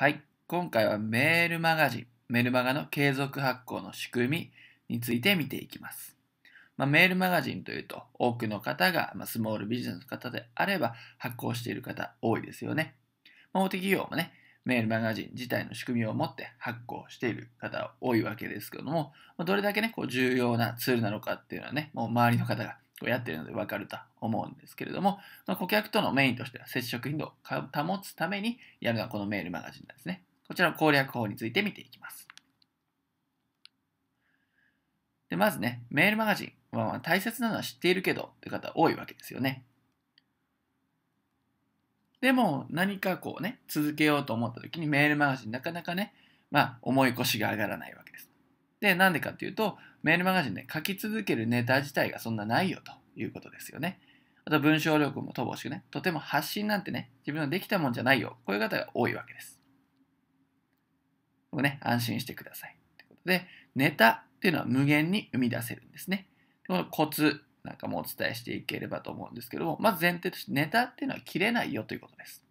はい。今回はメールマガジン、メルマガの継続発行の仕組みについて見ていきます。まあ、メールマガジンというと、多くの方が、まあ、スモールビジネスの方であれば発行している方多いですよね。まあ、大手企業もね、メールマガジン自体の仕組みを持って発行している方多いわけですけども、どれだけね、こう重要なツールなのかっていうのはね、もう周りの方がやってるので分かると思うんですけれども、まあ、顧客とのメインとしては接触頻度を保つためにやるのがこのメールマガジンなんですね。こちらの攻略法について見ていきます。で、まずね、メールマガジンまあ、まあ、大切なのは知っているけどという方多いわけですよね。でも何かこうね、続けようと思った時にメールマガジンなかなかね、まあ思い越しが上がらないわけです。で、なんでかっていうと、メールマガジンね、書き続けるネタ自体がそんなないよと。いうことですよね。あと文章力も乏しくね、とても発信なんてね、自分のできたもんじゃないよ。こういう方が多いわけです。ね、安心してください。ということで、ネタっていうのは無限に生み出せるんですね。このコツなんかもお伝えしていければと思うんですけども、まず前提としてネタっていうのは切れないよということです。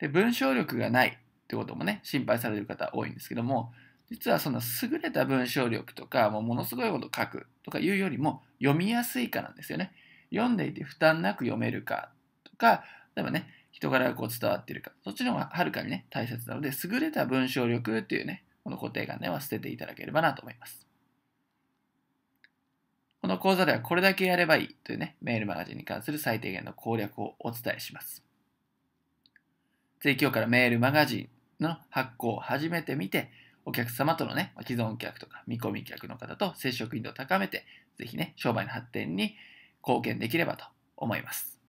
で、文章力がないってこともね、心配される方多いんですけども、実はその優れた文章力とかもうものすごいこと書くとかいうよりも読みやすいかなんですよね。読んでいて負担なく読めるかとか例えばね人柄がこう伝わってるかそっちの方がはるかにね大切なので優れた文章力っていうねこの固定概念は捨てていただければなと思います。この講座ではこれだけやればいいというね、メールマガジンに関する最低限の攻略をお伝えします。ぜひ今日からメールマガジンの発行を始めてみて、お客様とのね、既存客とか見込み客の方と接触頻度を高めて、ぜひね、商売の発展に貢献できればと思います。